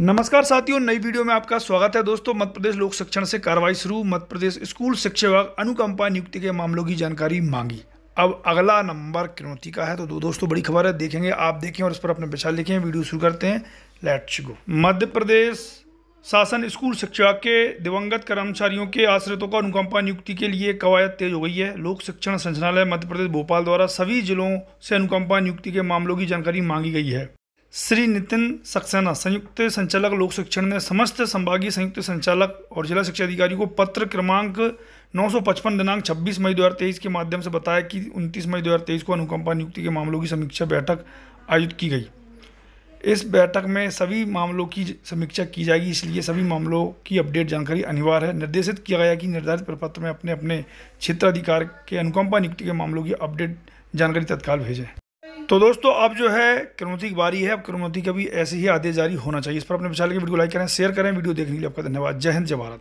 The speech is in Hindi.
नमस्कार साथियों नई वीडियो में आपका स्वागत है दोस्तों मध्य प्रदेश लोक शिक्षण से कार्रवाई शुरू मध्य प्रदेश स्कूल शिक्षा विभाग अनुकंपा नियुक्ति के मामलों की जानकारी मांगी अब अगला नंबर क्रोती का है तो दो दोस्तों बड़ी खबर है देखेंगे आप देखें और इस पर अपने विचार लिखें वीडियो शुरू करते हैं लेट्स गो मध्य प्रदेश शासन स्कूल शिक्षा के दिवंगत कर्मचारियों के आश्रितों को अनुकंपा नियुक्ति के लिए कवायद तेज हो गई है लोक शिक्षण संचालय मध्य प्रदेश भोपाल द्वारा सभी जिलों से अनुकंपा नियुक्ति के मामलों की जानकारी मांगी गई है श्री नितिन सक्सेना संयुक्त संचालक लोक शिक्षण ने समस्त संभागीय संयुक्त संचालक और जिला शिक्षा अधिकारी को पत्र क्रमांक 955 दिनांक 26 मई 2023 के माध्यम से बताया कि 29 मई 2023 को अनुकंपा नियुक्ति के मामलों की समीक्षा बैठक आयोजित की गई इस बैठक में सभी मामलों की समीक्षा की जाएगी इसलिए सभी मामलों की अपडेट जानकारी अनिवार्य है निर्देशित किया गया कि निर्धारित प्रपत्र में अपने अपने क्षेत्राधिकार के अनुकंपा नियुक्ति के मामलों की अपडेट जानकारी तत्काल भेजें तो दोस्तों अब जो है क्रमोती की बारी है अब क्रमोती का भी ऐसे ही आदेश जारी होना चाहिए इस पर अपने विचार के वीडियो लाइक करें शेयर करें वीडियो देखने के लिए आपका धन्यवाद जय हिंद जय भारत